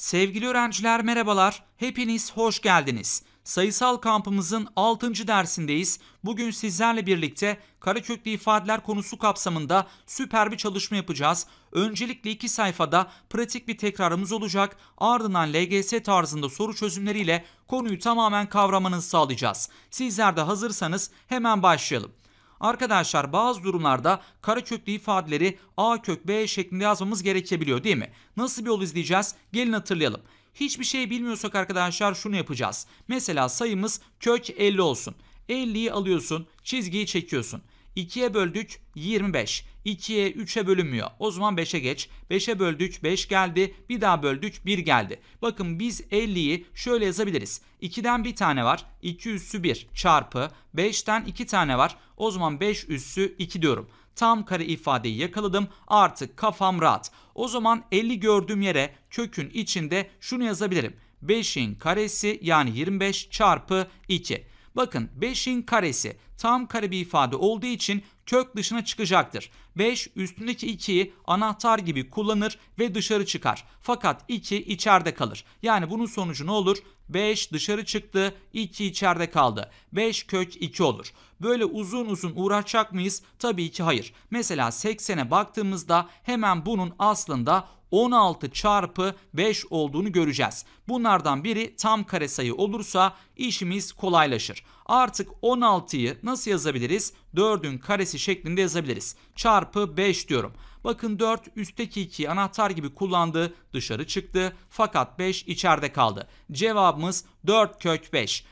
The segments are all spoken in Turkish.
Sevgili öğrenciler merhabalar, hepiniz hoş geldiniz. Sayısal kampımızın 6. dersindeyiz. Bugün sizlerle birlikte Karaköklü ifadeler konusu kapsamında süper bir çalışma yapacağız. Öncelikle iki sayfada pratik bir tekrarımız olacak. Ardından LGS tarzında soru çözümleriyle konuyu tamamen kavramanızı sağlayacağız. Sizler de hazırsanız hemen başlayalım. Arkadaşlar bazı durumlarda kare köklü ifadeleri a kök b şeklinde yazmamız gerekebiliyor değil mi? Nasıl bir yol izleyeceğiz? Gelin hatırlayalım. Hiçbir şey bilmiyorsak arkadaşlar şunu yapacağız. Mesela sayımız kök 50 olsun. 50'yi alıyorsun, çizgiyi çekiyorsun. 2'ye böldük 25. 2'ye 3'e bölünmüyor. O zaman 5'e geç. 5'e böldük 5 geldi. Bir daha böldük 1 geldi. Bakın biz 50'yi şöyle yazabiliriz. 2'den bir tane var. 2 üssü 1 çarpı 5'ten 2 tane var. O zaman 5 üssü 2 diyorum. Tam kare ifadeyi yakaladım. Artık kafam rahat. O zaman 50 gördüğüm yere kökün içinde şunu yazabilirim. 5'in karesi yani 25 çarpı 2. Bakın 5'in karesi tam kare bir ifade olduğu için kök dışına çıkacaktır. 5 üstündeki 2'yi anahtar gibi kullanır ve dışarı çıkar. Fakat 2 içeride kalır. Yani bunun sonucu ne olur? 5 dışarı çıktı, 2 içeride kaldı. 5 kök 2 olur. Böyle uzun uzun uğraşacak mıyız? Tabii ki hayır. Mesela 80'e baktığımızda hemen bunun aslında 16 çarpı 5 olduğunu göreceğiz. Bunlardan biri tam kare sayı olursa işimiz kolaylaşır. Artık 16'yı nasıl yazabiliriz? 4'ün karesi şeklinde yazabiliriz. Çarpı 5 diyorum. Bakın 4 üstteki 2'yi anahtar gibi kullandı, dışarı çıktı fakat 5 içeride kaldı. Cevabımız 4 kök 5.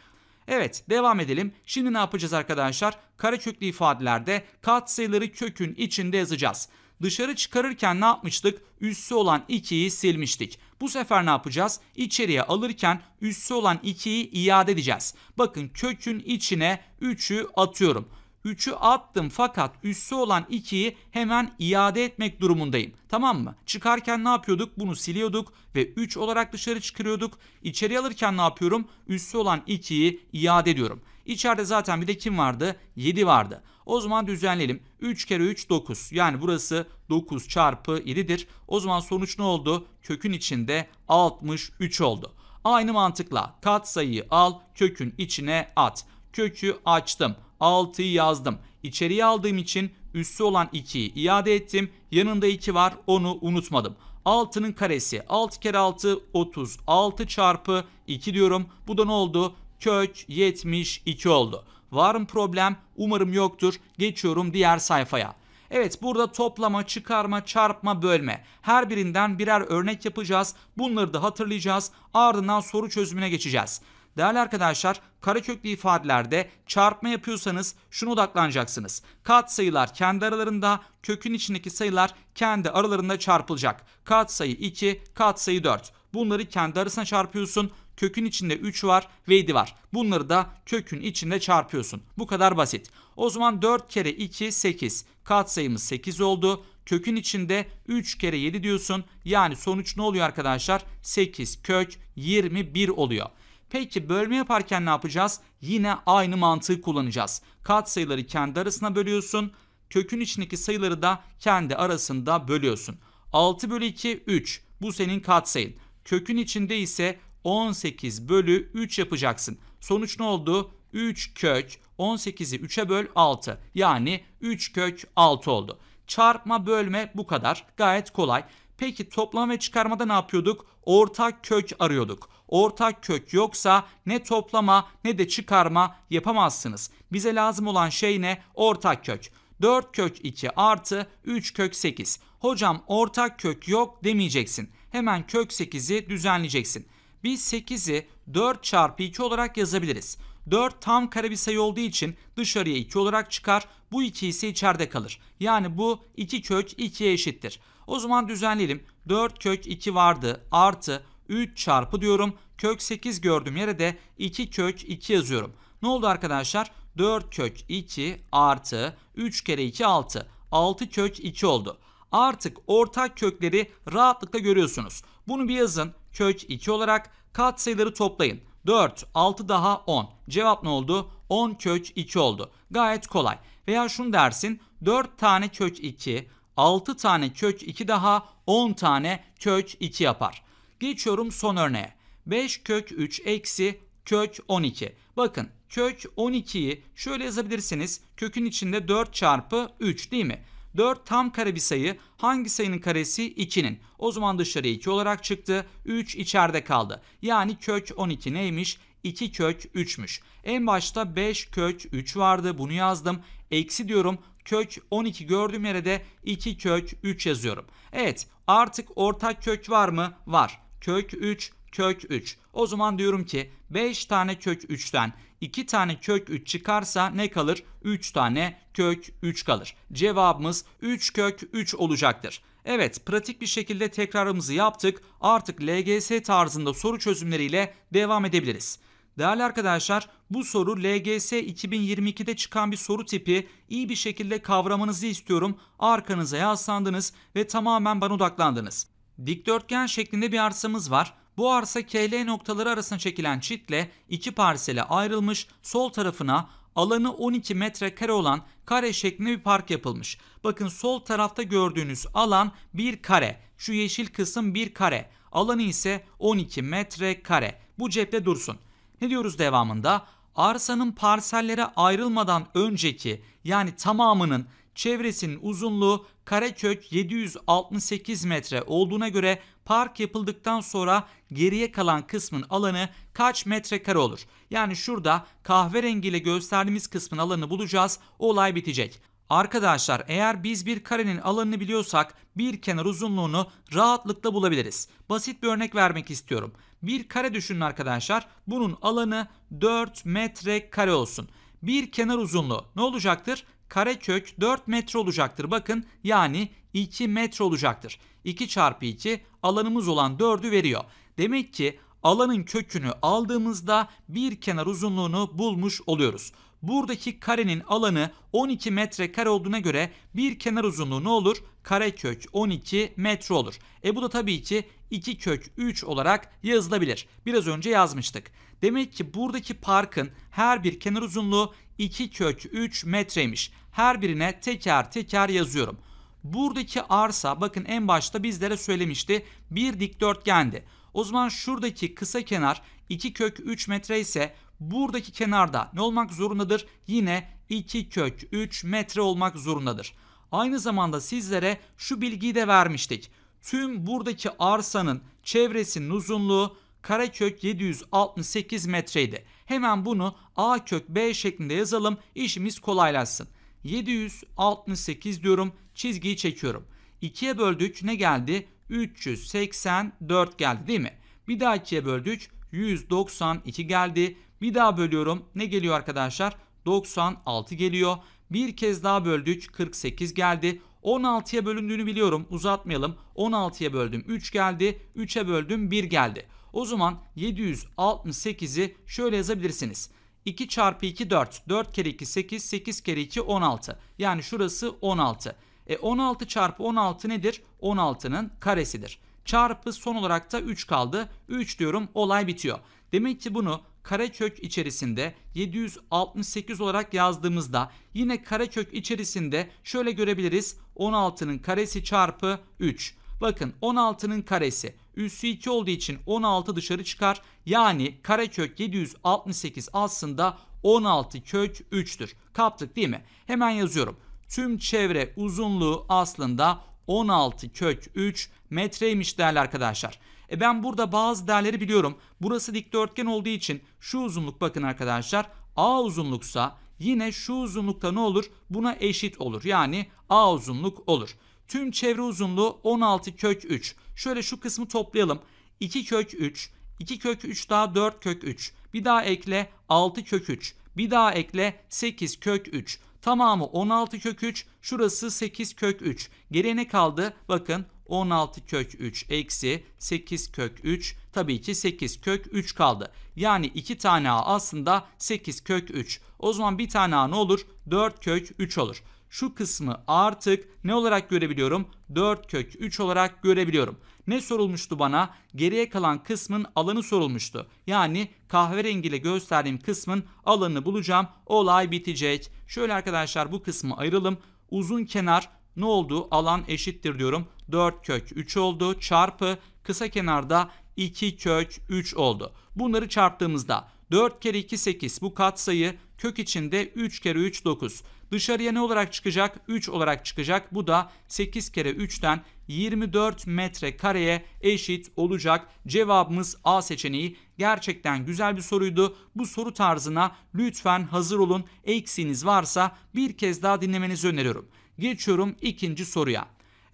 Evet devam edelim. Şimdi ne yapacağız arkadaşlar? Kareköklü ifadelerde katsayıları kökün içinde yazacağız. Dışarı çıkarırken ne yapmıştık? Üssü olan 2'yi silmiştik. Bu sefer ne yapacağız? İçeriye alırken üssü olan 2'yi iade edeceğiz. Bakın kökün içine 3'ü atıyorum. 3'ü attım fakat üssü olan 2'yi hemen iade etmek durumundayım. Tamam mı? Çıkarken ne yapıyorduk? Bunu siliyorduk ve 3 olarak dışarı çıkarıyorduk. İçeri alırken ne yapıyorum? Üssü olan 2'yi iade ediyorum. İçeride zaten bir de kim vardı? 7 vardı. O zaman düzenleyelim. 3 kere 3 9. Yani burası 9 çarpı 7'dir. O zaman sonuç ne oldu? Kökün içinde 63 oldu. Aynı mantıkla kat sayıyı al kökün içine at. Kökü açtım. 6'yı yazdım. İçeriye aldığım için üssü olan 2'yi iade ettim. Yanında 2 var onu unutmadım. 6'nın karesi 6 kere 6 36 çarpı 2 diyorum. Bu da ne oldu? Kök 72 oldu. Var mı problem? Umarım yoktur. Geçiyorum diğer sayfaya. Evet burada toplama, çıkarma, çarpma, bölme. Her birinden birer örnek yapacağız. Bunları da hatırlayacağız. Ardından soru çözümüne geçeceğiz. Değerli arkadaşlar kareköklü ifadelerde çarpma yapıyorsanız şuna odaklanacaksınız. Kat sayılar kendi aralarında kökün içindeki sayılar kendi aralarında çarpılacak. Kat sayı 2 kat sayı 4 bunları kendi arasına çarpıyorsun kökün içinde 3 var ve 7 var. Bunları da kökün içinde çarpıyorsun. Bu kadar basit. O zaman 4 kere 2 8. Katsayımız 8 oldu. Kökün içinde 3 kere 7 diyorsun. Yani sonuç ne oluyor arkadaşlar? 8 kök 21 oluyor. Peki bölme yaparken ne yapacağız? Yine aynı mantığı kullanacağız. Katsayıları kendi arasına bölüyorsun. Kökün içindeki sayıları da kendi arasında bölüyorsun. 6 bölü 2 3. Bu senin katsayın. Kökün içinde ise 18 bölü 3 yapacaksın. Sonuç ne oldu? 3 kök 18'i 3'e böl 6. Yani 3 kök 6 oldu. Çarpma bölme bu kadar. Gayet kolay. Peki toplam ve çıkarmada ne yapıyorduk? Ortak kök arıyorduk. Ortak kök yoksa ne toplama ne de çıkarma yapamazsınız. Bize lazım olan şey ne? Ortak kök. 4 kök 2 artı 3 kök 8. Hocam ortak kök yok demeyeceksin. Hemen kök 8'i düzenleyeceksin. Biz 8'i 4 çarpı 2 olarak yazabiliriz. 4 tam kare bir sayı olduğu için dışarıya 2 olarak çıkar. Bu 2 ise içeride kalır. Yani bu 2 kök 2'ye eşittir. O zaman düzenleyelim. 4 kök 2 vardı artı 3 çarpı diyorum. Kök 8 gördüğüm yere de 2 kök 2 yazıyorum. Ne oldu arkadaşlar? 4 kök 2 artı 3 kere 2 6. 6 kök 2 oldu. Artık ortak kökleri rahatlıkla görüyorsunuz. Bunu bir yazın. Kök 2 olarak katsayıları toplayın. 4, 6 daha 10. Cevap ne oldu? 10 kök 2 oldu. Gayet kolay. Veya şunu dersin. 4 tane kök 2, 6 tane kök 2 daha 10 tane kök 2 yapar. Geçiyorum son örneğe. 5 kök 3 eksi kök 12. Bakın kök 12'yi şöyle yazabilirsiniz. Kökün içinde 4 çarpı 3 değil mi? 4 tam kare bir sayı. Hangi sayının karesi? 2'nin. O zaman dışarıya 2 olarak çıktı. 3 içeride kaldı. Yani kök 12 neymiş? 2 kök 3'müş. En başta 5 kök 3 vardı. Bunu yazdım. Eksi diyorum kök 12 gördüğüm yere de 2 kök 3 yazıyorum. Evet artık ortak kök var mı? Var. Kök 3 kök 3. O zaman diyorum ki 5 tane kök 3'ten 2 tane kök 3 çıkarsa ne kalır? 3 tane kök 3 kalır. Cevabımız 3 kök 3 olacaktır. Evet, pratik bir şekilde tekrarımızı yaptık. Artık LGS tarzında soru çözümleriyle devam edebiliriz. Değerli arkadaşlar, bu soru LGS 2022'de çıkan bir soru tipi. İyi bir şekilde kavramanızı istiyorum. Arkanıza yaslandınız ve tamamen bana odaklandınız. Dikdörtgen şeklinde bir arsamız var. Bu arsa KL noktaları arasında çekilen çitle iki parsele ayrılmış, sol tarafına alanı 12 metrekare olan kare şeklinde bir park yapılmış. Bakın sol tarafta gördüğünüz alan bir kare. Şu yeşil kısım bir kare. Alanı ise 12 metrekare. Bu cepte dursun. Ne diyoruz devamında? Arsanın parsellere ayrılmadan önceki yani tamamının Çevresinin uzunluğu karekök 768 metre olduğuna göre park yapıldıktan sonra geriye kalan kısmın alanı kaç metrekare olur? Yani şurada kahverengiyle gösterdiğimiz kısmın alanı bulacağız. Olay bitecek. Arkadaşlar eğer biz bir karenin alanını biliyorsak bir kenar uzunluğunu rahatlıkla bulabiliriz. Basit bir örnek vermek istiyorum. Bir kare düşünün arkadaşlar. Bunun alanı 4 metre kare olsun. Bir kenar uzunluğu ne olacaktır? karekök 4 metre olacaktır. Bakın yani 2 metre olacaktır. 2 çarpı 2 alanımız olan 4'ü veriyor. Demek ki alanın kökünü aldığımızda bir kenar uzunluğunu bulmuş oluyoruz. Buradaki karenin alanı 12 metre kare olduğuna göre bir kenar uzunluğu ne olur? Kare kök 12 metre olur. E bu da tabii ki 2 kök 3 olarak yazılabilir. Biraz önce yazmıştık. Demek ki buradaki parkın her bir kenar uzunluğu 2 kök 3 metreymiş. Her birine teker teker yazıyorum. Buradaki arsa bakın en başta bizlere söylemişti bir dikdörtgendi. O zaman şuradaki kısa kenar 2 kök 3 metre ise buradaki kenarda ne olmak zorundadır? Yine 2 kök 3 metre olmak zorundadır. Aynı zamanda sizlere şu bilgiyi de vermiştik. Tüm buradaki arsanın çevresinin uzunluğu karekök 768 metreydi. Hemen bunu A kök B şeklinde yazalım. İşimiz kolaylaşsın. 768 diyorum. Çizgiyi çekiyorum. 2'ye böldük ne geldi? 384 geldi değil mi? Bir daha 2'ye böldük. 192 geldi. Bir daha bölüyorum. Ne geliyor arkadaşlar? 96 geliyor. Bir kez daha böldük. 48 geldi. 16'ya bölündüğünü biliyorum. Uzatmayalım. 16'ya böldüm 3 geldi. 3'e böldüm 1 geldi. O zaman 768'i şöyle yazabilirsiniz. 2 çarpı 2 4. 4 kere 2 8. 8 kere 2 16. Yani şurası 16. E 16 çarpı 16 nedir? 16'nın karesidir. Çarpı son olarak da 3 kaldı. 3 diyorum olay bitiyor. Demek ki bunu karekök içerisinde 768 olarak yazdığımızda yine karekök içerisinde şöyle görebiliriz. 16'nın karesi çarpı 3. Bakın 16'nın karesi üssü 2 olduğu için 16 dışarı çıkar. Yani karekök 768 aslında 16 kök 3'tür. Kaptık değil mi? Hemen yazıyorum. Tüm çevre uzunluğu aslında 16 kök 3 metreymiş değerli arkadaşlar. E ben burada bazı değerleri biliyorum. Burası dikdörtgen olduğu için şu uzunluk bakın arkadaşlar. A uzunluksa yine şu uzunlukta ne olur? Buna eşit olur. Yani A uzunluk olur. Tüm çevre uzunluğu 16 kök 3. Şöyle şu kısmı toplayalım. 2 kök 3, 2 kök 3 daha 4 kök 3. Bir daha ekle 6 kök 3. Bir daha ekle 8 kök 3. Tamamı 16 kök 3. Şurası 8 kök 3. Geriye ne kaldı? Bakın 16 kök 3 eksi 8 kök 3 tabii ki 8 kök 3 kaldı. Yani 2 tane A aslında 8 kök 3. O zaman bir tane A ne olur? 4 kök 3 olur şu kısmı artık ne olarak görebiliyorum? 4 kök 3 olarak görebiliyorum. Ne sorulmuştu bana? Geriye kalan kısmın alanı sorulmuştu. Yani kahverengiyle gösterdiğim kısmın alanını bulacağım. Olay bitecek. Şöyle arkadaşlar bu kısmı ayıralım. Uzun kenar ne oldu? Alan eşittir diyorum. 4 kök 3 oldu çarpı kısa kenarda 2 kök 3 oldu. Bunları çarptığımızda 4 kere 2 8 bu katsayı Kök içinde 3 kere 3 9. Dışarıya ne olarak çıkacak? 3 olarak çıkacak. Bu da 8 kere 3'ten 24 metre kareye eşit olacak. Cevabımız A seçeneği. Gerçekten güzel bir soruydu. Bu soru tarzına lütfen hazır olun. Eksiğiniz varsa bir kez daha dinlemenizi öneriyorum. Geçiyorum ikinci soruya.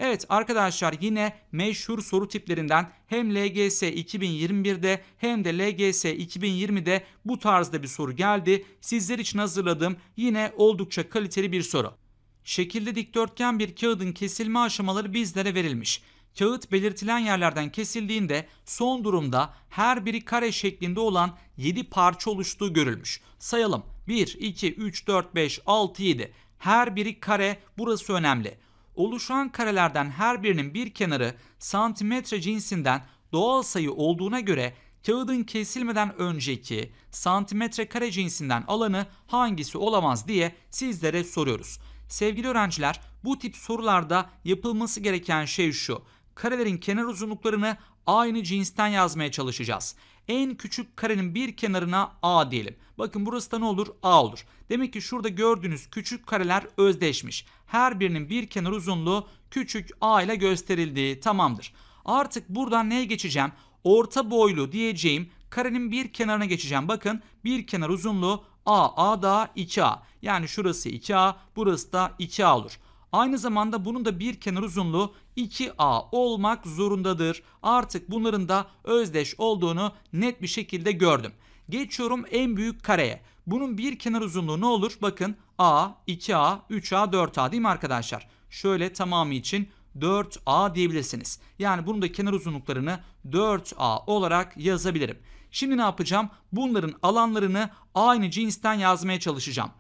Evet arkadaşlar yine meşhur soru tiplerinden hem LGS 2021'de hem de LGS 2020'de bu tarzda bir soru geldi. Sizler için hazırladım. Yine oldukça kaliteli bir soru. Şekilde dikdörtgen bir kağıdın kesilme aşamaları bizlere verilmiş. Kağıt belirtilen yerlerden kesildiğinde son durumda her biri kare şeklinde olan 7 parça oluştuğu görülmüş. Sayalım 1, 2, 3, 4, 5, 6, 7. Her biri kare burası önemli. Oluşan karelerden her birinin bir kenarı santimetre cinsinden doğal sayı olduğuna göre kağıdın kesilmeden önceki santimetre kare cinsinden alanı hangisi olamaz diye sizlere soruyoruz. Sevgili öğrenciler bu tip sorularda yapılması gereken şey şu. Karelerin kenar uzunluklarını aynı cinsten yazmaya çalışacağız en küçük karenin bir kenarına A diyelim. Bakın burası da ne olur? A olur. Demek ki şurada gördüğünüz küçük kareler özdeşmiş. Her birinin bir kenar uzunluğu küçük A ile gösterildi. Tamamdır. Artık buradan neye geçeceğim? Orta boylu diyeceğim karenin bir kenarına geçeceğim. Bakın bir kenar uzunluğu A, A da 2A. Yani şurası 2A, burası da 2A olur. Aynı zamanda bunun da bir kenar uzunluğu 2A olmak zorundadır. Artık bunların da özdeş olduğunu net bir şekilde gördüm. Geçiyorum en büyük kareye. Bunun bir kenar uzunluğu ne olur? Bakın A, 2A, 3A, 4A değil mi arkadaşlar? Şöyle tamamı için 4A diyebilirsiniz. Yani bunun da kenar uzunluklarını 4A olarak yazabilirim. Şimdi ne yapacağım? Bunların alanlarını aynı cinsten yazmaya çalışacağım.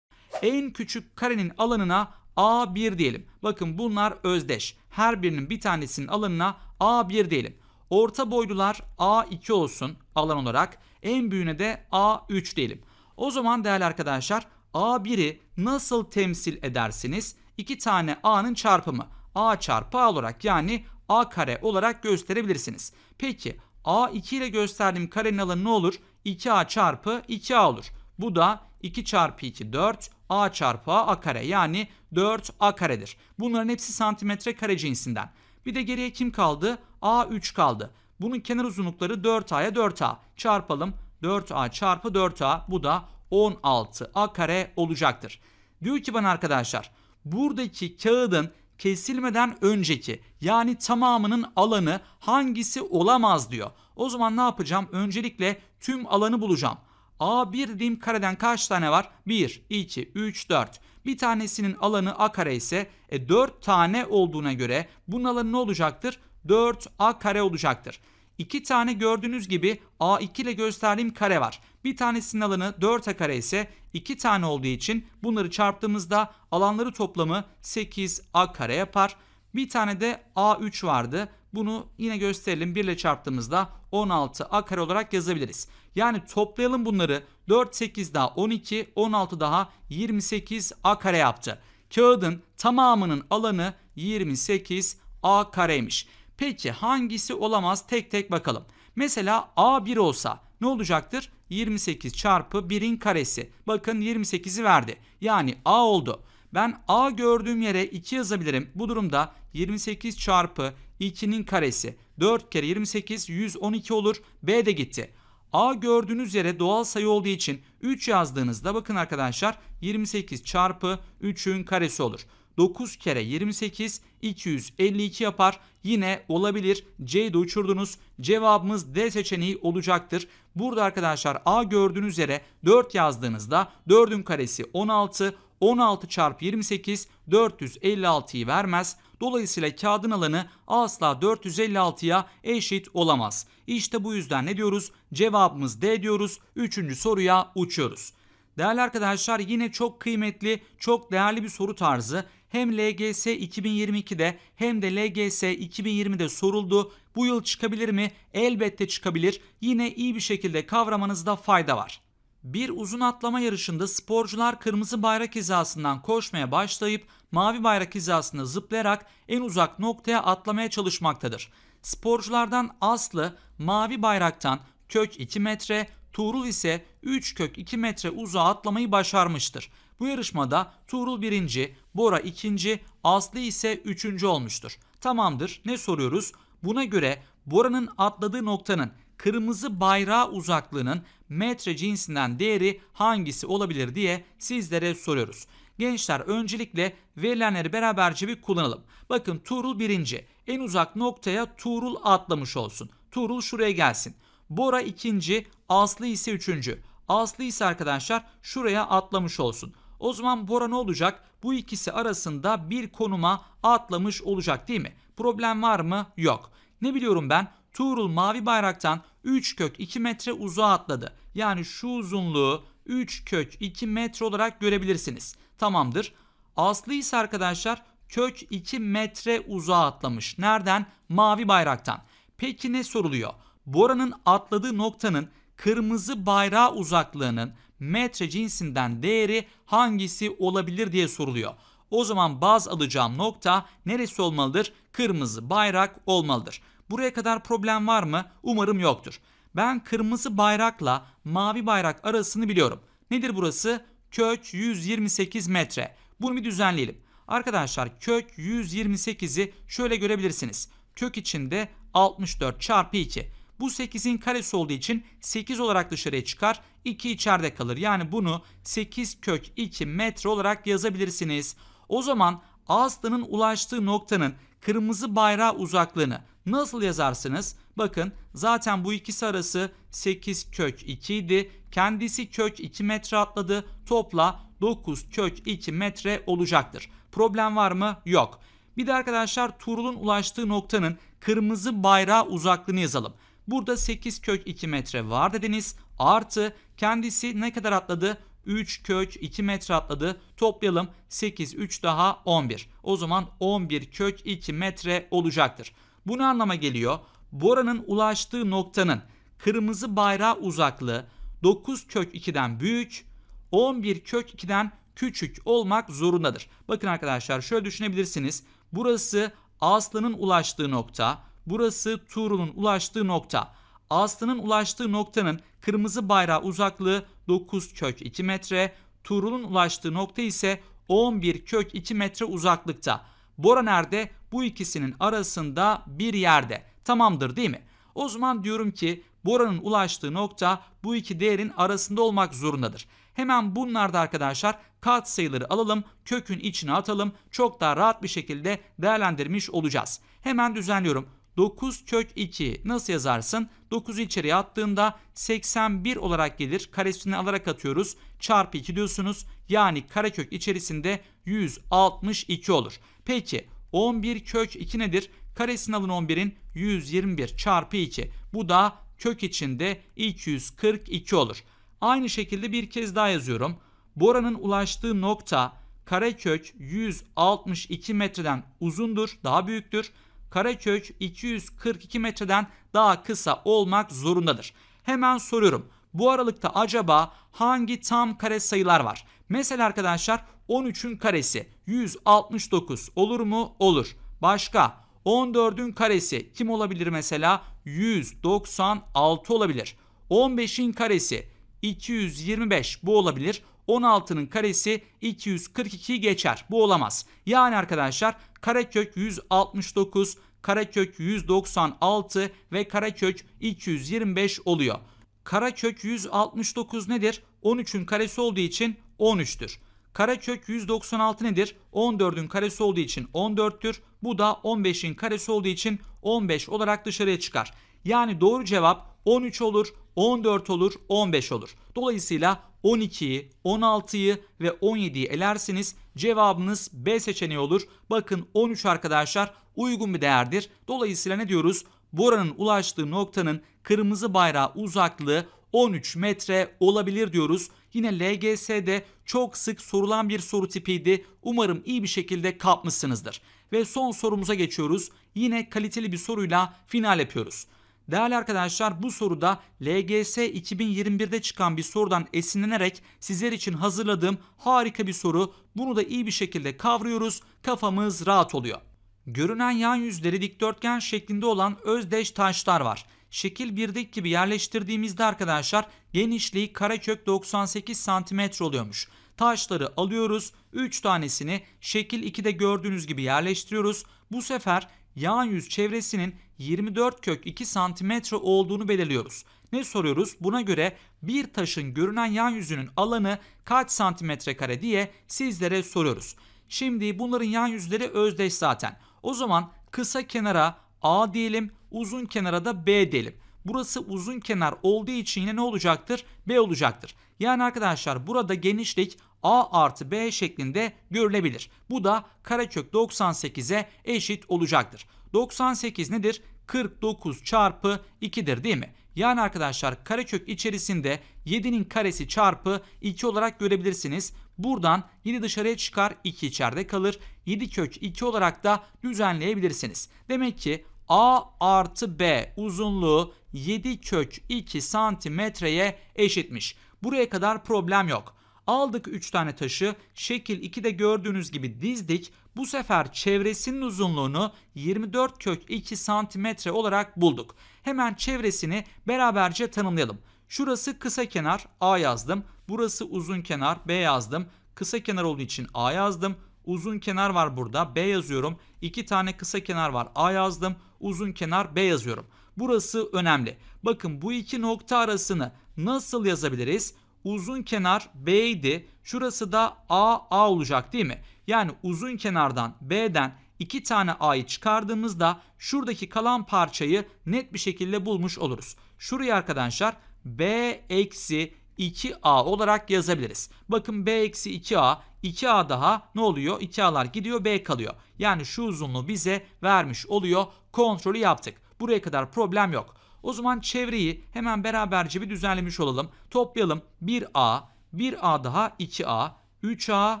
en küçük karenin alanına A1 diyelim. Bakın bunlar özdeş. Her birinin bir tanesinin alanına A1 diyelim. Orta boylular A2 olsun alan olarak. En büyüğüne de A3 diyelim. O zaman değerli arkadaşlar A1'i nasıl temsil edersiniz? İki tane A'nın çarpımı. A çarpı A olarak yani A kare olarak gösterebilirsiniz. Peki A2 ile gösterdiğim karenin alanı ne olur? 2A çarpı 2A olur. Bu da 2 çarpı 2 4, a çarpı a, a kare yani 4 a karedir. Bunların hepsi santimetre kare cinsinden. Bir de geriye kim kaldı? a3 kaldı. Bunun kenar uzunlukları 4a'ya 4a. Çarpalım 4a çarpı 4a bu da 16a kare olacaktır. Diyor ki bana arkadaşlar buradaki kağıdın kesilmeden önceki yani tamamının alanı hangisi olamaz diyor. O zaman ne yapacağım? Öncelikle tüm alanı bulacağım. A1 dim kareden kaç tane var? 1, 2, 3, 4. Bir tanesinin alanı A kare ise e, 4 tane olduğuna göre bunun alanı ne olacaktır? 4A kare olacaktır. 2 tane gördüğünüz gibi A2 ile gösterdiğim kare var. Bir tanesinin alanı 4A kare ise 2 tane olduğu için bunları çarptığımızda alanları toplamı 8A kare yapar. Bir tane de A3 vardı. Bunu yine gösterelim. 1 ile çarptığımızda 16A kare olarak yazabiliriz. Yani toplayalım bunları 4 8 daha 12 16 daha 28 a kare yaptı. Kağıdın tamamının alanı 28 a kareymiş. Peki hangisi olamaz tek tek bakalım. Mesela a1 olsa ne olacaktır? 28 çarpı 1'in karesi. Bakın 28'i verdi. Yani a oldu. Ben a gördüğüm yere 2 yazabilirim. Bu durumda 28 çarpı 2'nin karesi. 4 kere 28 112 olur. B de gitti. A gördüğünüz yere doğal sayı olduğu için 3 yazdığınızda bakın arkadaşlar 28 çarpı 3'ün karesi olur. 9 kere 28 252 yapar. Yine olabilir. C'yi de uçurdunuz. Cevabımız D seçeneği olacaktır. Burada arkadaşlar A gördüğünüz yere 4 yazdığınızda 4'ün karesi 16. 16 çarpı 28 456'yı vermez. Dolayısıyla kağıdın alanı asla 456'ya eşit olamaz. İşte bu yüzden ne diyoruz? Cevabımız D diyoruz. Üçüncü soruya uçuyoruz. Değerli arkadaşlar yine çok kıymetli, çok değerli bir soru tarzı. Hem LGS 2022'de hem de LGS 2020'de soruldu. Bu yıl çıkabilir mi? Elbette çıkabilir. Yine iyi bir şekilde kavramanızda fayda var. Bir uzun atlama yarışında sporcular kırmızı bayrak hizasından koşmaya başlayıp mavi bayrak hizasına zıplayarak en uzak noktaya atlamaya çalışmaktadır. Sporculardan Aslı mavi bayraktan kök 2 metre, Tuğrul ise 3 kök 2 metre uzağa atlamayı başarmıştır. Bu yarışmada Tuğrul birinci, Bora ikinci, Aslı ise üçüncü olmuştur. Tamamdır ne soruyoruz? Buna göre Bora'nın atladığı noktanın kırmızı bayrağı uzaklığının metre cinsinden değeri hangisi olabilir diye sizlere soruyoruz. Gençler öncelikle verilenleri beraberce bir kullanalım. Bakın Tuğrul birinci. En uzak noktaya Tuğrul atlamış olsun. Tuğrul şuraya gelsin. Bora ikinci. Aslı ise üçüncü. Aslı ise arkadaşlar şuraya atlamış olsun. O zaman Bora ne olacak? Bu ikisi arasında bir konuma atlamış olacak değil mi? Problem var mı? Yok. Ne biliyorum ben? Tuğrul mavi bayraktan 3 kök 2 metre uzağa atladı. Yani şu uzunluğu 3 kök 2 metre olarak görebilirsiniz. Tamamdır. Aslı ise arkadaşlar kök 2 metre uzağa atlamış. Nereden? Mavi bayraktan. Peki ne soruluyor? Bora'nın atladığı noktanın kırmızı bayrağı uzaklığının metre cinsinden değeri hangisi olabilir diye soruluyor. O zaman baz alacağım nokta neresi olmalıdır? Kırmızı bayrak olmalıdır. Buraya kadar problem var mı? Umarım yoktur. Ben kırmızı bayrakla mavi bayrak arasını biliyorum. Nedir burası? Kök 128 metre. Bunu bir düzenleyelim. Arkadaşlar kök 128'i şöyle görebilirsiniz. Kök içinde 64 çarpı 2. Bu 8'in karesi olduğu için 8 olarak dışarıya çıkar. 2 içeride kalır. Yani bunu 8 kök 2 metre olarak yazabilirsiniz. O zaman aslanın ulaştığı noktanın kırmızı bayrağı uzaklığını nasıl yazarsınız? Bakın zaten bu ikisi arası 8 kök 2 idi. Kendisi kök 2 metre atladı. Topla 9 kök 2 metre olacaktır. Problem var mı? Yok. Bir de arkadaşlar Tuğrul'un ulaştığı noktanın kırmızı bayrağı uzaklığını yazalım. Burada 8 kök 2 metre var dediniz. Artı kendisi ne kadar atladı? 3 kök 2 metre atladı. Toplayalım 8 3 daha 11. O zaman 11 kök 2 metre olacaktır. Bu ne anlama geliyor? Bora'nın ulaştığı noktanın kırmızı bayrağı uzaklığı 9 kök 2'den büyük, 11 kök 2'den küçük olmak zorundadır. Bakın arkadaşlar şöyle düşünebilirsiniz. Burası Aslı'nın ulaştığı nokta, burası Tuğrul'un ulaştığı nokta. Aslı'nın ulaştığı noktanın kırmızı bayrağı uzaklığı 9 kök 2 metre, Tuğrul'un ulaştığı nokta ise 11 kök 2 metre uzaklıkta. Bora nerede? Bu ikisinin arasında bir yerde. Tamamdır değil mi? O zaman diyorum ki Bora'nın ulaştığı nokta bu iki değerin arasında olmak zorundadır. Hemen bunlarda arkadaşlar kat sayıları alalım, kökün içine atalım. Çok daha rahat bir şekilde değerlendirmiş olacağız. Hemen düzenliyorum. 9 kök 2 nasıl yazarsın? 9'u içeriye attığında 81 olarak gelir. Karesini alarak atıyoruz. Çarpı 2 diyorsunuz. Yani karekök içerisinde 162 olur. Peki 11 kök 2 nedir? Karesini alın 11'in 121 çarpı 2. Bu da kök içinde 242 olur. Aynı şekilde bir kez daha yazıyorum. Bora'nın ulaştığı nokta karekök 162 metreden uzundur, daha büyüktür. Karaköç 242 metreden daha kısa olmak zorundadır. Hemen soruyorum. Bu aralıkta acaba hangi tam kare sayılar var? Mesela arkadaşlar 13'ün karesi 169 olur mu? Olur. Başka 14'ün karesi kim olabilir mesela? 196 olabilir. 15'in karesi 225 bu olabilir. 16'nın karesi 242 geçer. Bu olamaz. Yani arkadaşlar karekök 169, karekök 196 ve karekök 225 oluyor. Karekök 169 nedir? 13'ün karesi olduğu için 13'tür. Karekök 196 nedir? 14'ün karesi olduğu için 14'tür. Bu da 15'in karesi olduğu için 15 olarak dışarıya çıkar. Yani doğru cevap 13 olur, 14 olur, 15 olur. Dolayısıyla 12'yi, 16'yı ve 17'yi elerseniz cevabınız B seçeneği olur. Bakın 13 arkadaşlar uygun bir değerdir. Dolayısıyla ne diyoruz? Bora'nın ulaştığı noktanın kırmızı bayrağı uzaklığı 13 metre olabilir diyoruz. Yine LGS'de çok sık sorulan bir soru tipiydi. Umarım iyi bir şekilde kapmışsınızdır. Ve son sorumuza geçiyoruz. Yine kaliteli bir soruyla final yapıyoruz. Değerli arkadaşlar bu soruda LGS 2021'de çıkan bir sorudan esinlenerek sizler için hazırladığım harika bir soru. Bunu da iyi bir şekilde kavruyoruz. Kafamız rahat oluyor. Görünen yan yüzleri dikdörtgen şeklinde olan özdeş taşlar var. Şekil 1'deki gibi yerleştirdiğimizde arkadaşlar genişliği karekök 98 cm oluyormuş. Taşları alıyoruz. 3 tanesini şekil 2'de gördüğünüz gibi yerleştiriyoruz. Bu sefer yan yüz çevresinin 24 kök 2 santimetre olduğunu belirliyoruz. Ne soruyoruz? Buna göre bir taşın görünen yan yüzünün alanı kaç santimetre kare diye sizlere soruyoruz. Şimdi bunların yan yüzleri özdeş zaten. O zaman kısa kenara A diyelim, uzun kenara da B diyelim. Burası uzun kenar olduğu için yine ne olacaktır? B olacaktır. Yani arkadaşlar burada genişlik A artı B şeklinde görülebilir. Bu da karekök 98'e eşit olacaktır. 98 nedir? 49 çarpı 2'dir değil mi? Yani arkadaşlar karekök içerisinde 7'nin karesi çarpı 2 olarak görebilirsiniz. Buradan 7 dışarıya çıkar 2 içeride kalır. 7 kök 2 olarak da düzenleyebilirsiniz. Demek ki A artı B uzunluğu 7 kök 2 santimetreye eşitmiş. Buraya kadar problem yok. Aldık 3 tane taşı şekil 2'de gördüğünüz gibi dizdik. Bu sefer çevresinin uzunluğunu 24 kök 2 santimetre olarak bulduk. Hemen çevresini beraberce tanımlayalım. Şurası kısa kenar A yazdım. Burası uzun kenar B yazdım. Kısa kenar olduğu için A yazdım. Uzun kenar var burada B yazıyorum. İki tane kısa kenar var A yazdım. Uzun kenar B yazıyorum. Burası önemli. Bakın bu iki nokta arasını nasıl yazabiliriz? uzun kenar B idi. Şurası da A, A olacak değil mi? Yani uzun kenardan B'den 2 tane A'yı çıkardığımızda şuradaki kalan parçayı net bir şekilde bulmuş oluruz. Şurayı arkadaşlar B eksi 2A olarak yazabiliriz. Bakın B eksi 2A 2A daha ne oluyor? 2A'lar gidiyor B kalıyor. Yani şu uzunluğu bize vermiş oluyor. Kontrolü yaptık. Buraya kadar problem yok. O zaman çevreyi hemen beraberce bir düzenlemiş olalım. Toplayalım. 1A, 1A daha 2A, 3A,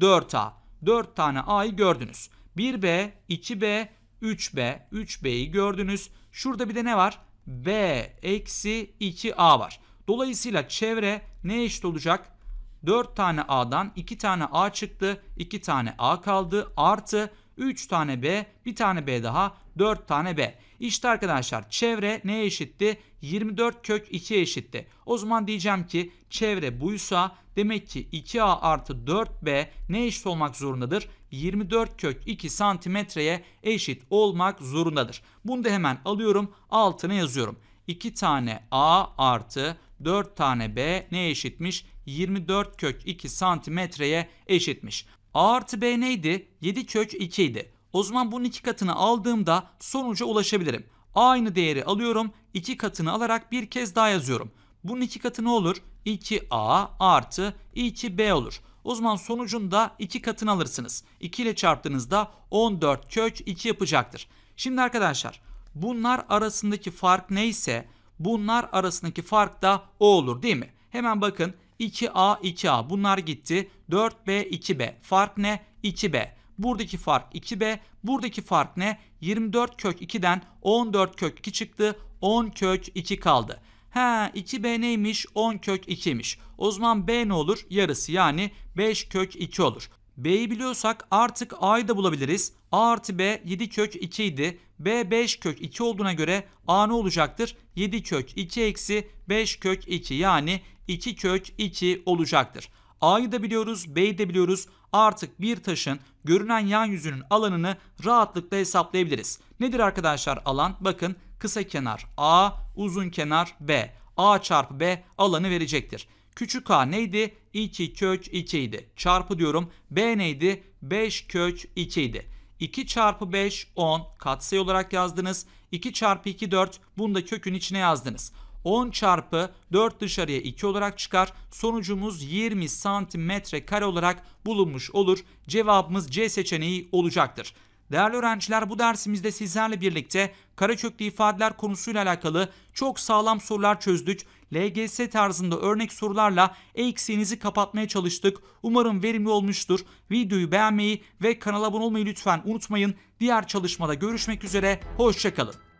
4A. 4 tane A'yı gördünüz. 1B, 2B, 3B, 3B'yi gördünüz. Şurada bir de ne var? B eksi 2A var. Dolayısıyla çevre ne eşit olacak? 4 tane A'dan 2 tane A çıktı. 2 tane A kaldı. Artı 3 tane B, 1 tane B daha, 4 tane B. İşte arkadaşlar çevre ne eşitti? 24 kök 2 eşitti. O zaman diyeceğim ki çevre buysa demek ki 2a artı 4b ne eşit olmak zorundadır? 24 kök 2 santimetreye eşit olmak zorundadır. Bunu da hemen alıyorum altına yazıyorum. 2 tane a artı 4 tane b ne eşitmiş? 24 kök 2 santimetreye eşitmiş. A artı B neydi? 7 kök 2 idi. O zaman bunun iki katını aldığımda sonuca ulaşabilirim. Aynı değeri alıyorum. iki katını alarak bir kez daha yazıyorum. Bunun iki katı ne olur? 2a artı 2b olur. O zaman sonucun da 2 katını alırsınız. 2 ile çarptığınızda 14 kök 2 yapacaktır. Şimdi arkadaşlar bunlar arasındaki fark neyse bunlar arasındaki fark da o olur değil mi? Hemen bakın 2a 2a bunlar gitti. 4b 2b fark ne? 2b. Buradaki fark 2b. Buradaki fark ne? 24 kök 2'den 14 kök 2 çıktı. 10 kök 2 kaldı. Ha 2b neymiş? 10 kök 2'ymiş. O zaman b ne olur? Yarısı yani 5 kök 2 olur. B'yi biliyorsak artık A'yı da bulabiliriz. A artı B 7 kök 2 idi. B 5 kök 2 olduğuna göre A ne olacaktır? 7 kök 2 eksi 5 kök 2 yani 2 kök 2 olacaktır. A'yı da biliyoruz, B'yi de biliyoruz artık bir taşın görünen yan yüzünün alanını rahatlıkla hesaplayabiliriz. Nedir arkadaşlar alan? Bakın kısa kenar A, uzun kenar B. A çarpı B alanı verecektir. Küçük a neydi? 2 kök 2 idi. Çarpı diyorum. B neydi? 5 kök 2 idi. 2 çarpı 5 10 katsayı olarak yazdınız. 2 çarpı 2 4 bunu da kökün içine yazdınız. 10 çarpı 4 dışarıya 2 olarak çıkar. Sonucumuz 20 santimetre kare olarak bulunmuş olur. Cevabımız C seçeneği olacaktır. Değerli öğrenciler bu dersimizde sizlerle birlikte kareköklü ifadeler konusuyla alakalı çok sağlam sorular çözdük. LGS tarzında örnek sorularla eksiğinizi kapatmaya çalıştık. Umarım verimli olmuştur. Videoyu beğenmeyi ve kanala abone olmayı lütfen unutmayın. Diğer çalışmada görüşmek üzere. Hoşçakalın.